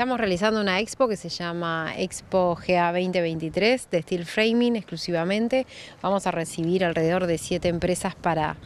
estamos realizando una expo que se llama Expo GA 2023 de Steel Framing exclusivamente. Vamos a recibir alrededor de siete empresas para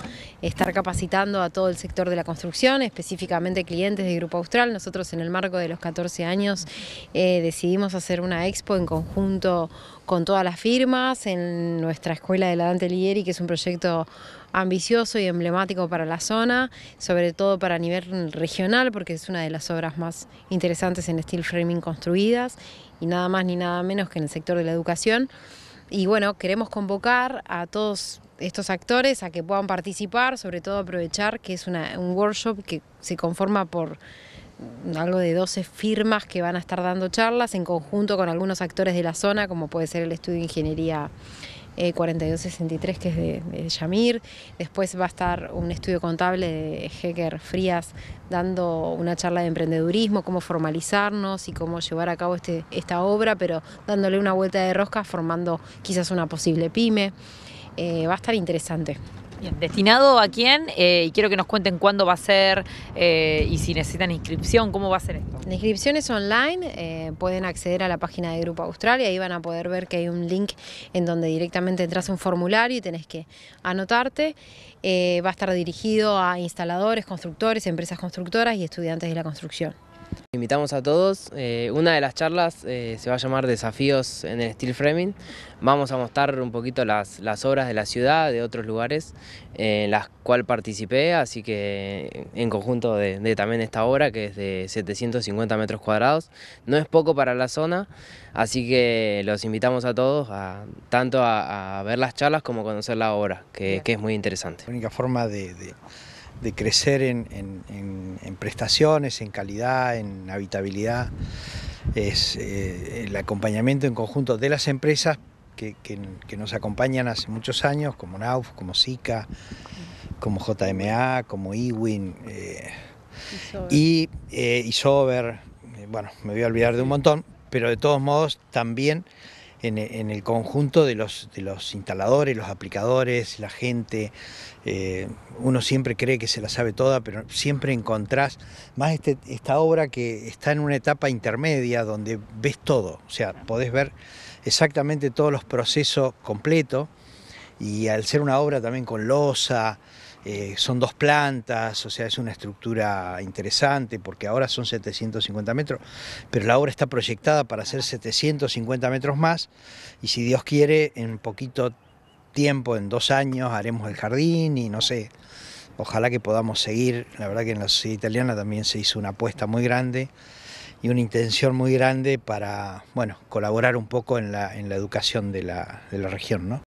estar capacitando a todo el sector de la construcción, específicamente clientes de Grupo Austral. Nosotros en el marco de los 14 años eh, decidimos hacer una expo en conjunto con todas las firmas en nuestra escuela de la Dante Lieri, que es un proyecto ambicioso y emblemático para la zona, sobre todo para nivel regional, porque es una de las obras más interesantes en steel framing construidas, y nada más ni nada menos que en el sector de la educación. Y bueno, queremos convocar a todos estos actores a que puedan participar, sobre todo aprovechar que es un workshop que se conforma por algo de 12 firmas que van a estar dando charlas en conjunto con algunos actores de la zona, como puede ser el Estudio de Ingeniería eh, 4263, que es de, Yamir. Después va a estar un estudio contable de Hecker Frías dando una charla de emprendedurismo, cómo formalizarnos y cómo llevar a cabo este, esta obra, pero dándole una vuelta de rosca, formando quizás una posible pyme. Eh, va a estar interesante. Bien. ¿Destinado a quién? Eh, y quiero que nos cuenten cuándo va a ser eh, y si necesitan inscripción, ¿cómo va a ser esto? La inscripción es online, eh, pueden acceder a la página de Grupo Australia y van a poder ver que hay un link en donde directamente entras a un formulario y tenés que anotarte. va a estar dirigido a instaladores, constructores, empresas constructoras y estudiantes de la construcción. Invitamos a todos. Eh, una de las charlas eh, se va a llamar Desafíos en el Steel Framing. Vamos a mostrar un poquito las, obras de la ciudad, de otros lugares eh, en las cuales participé, así que en conjunto de, también esta obra que es de 750 metros cuadrados. No es poco para la zona, así que los invitamos a todos a, tanto a, ver las charlas como a conocer la obra, que, es muy interesante. La única forma de de crecer en, prestaciones, en calidad, en habitabilidad, es eh, el acompañamiento en conjunto de las empresas que, nos acompañan hace muchos años, como NAUF, como SICA, como JMA, como IWIN eh, y, eh, eh, Bueno, me voy a olvidar de un montón, pero de todos modos también en, el conjunto de los, instaladores, los aplicadores, la gente. Eh, uno siempre cree que se la sabe toda, pero siempre encontrás, más este, esta obra que está en una etapa intermedia donde ves todo, o sea, podés ver exactamente todos los procesos completos y al ser una obra también con losa, eh, son dos plantas, o sea, es una estructura interesante porque ahora son 750 metros, pero la obra está proyectada para hacer 750 metros más y si Dios quiere, en poquito tiempo, en dos años, haremos el jardín y no sé, ojalá que podamos seguir. La verdad que en la sociedad italiana también se hizo una apuesta muy grande y una intención muy grande para, bueno, colaborar un poco en la, en la educación de la, de la región, ¿no?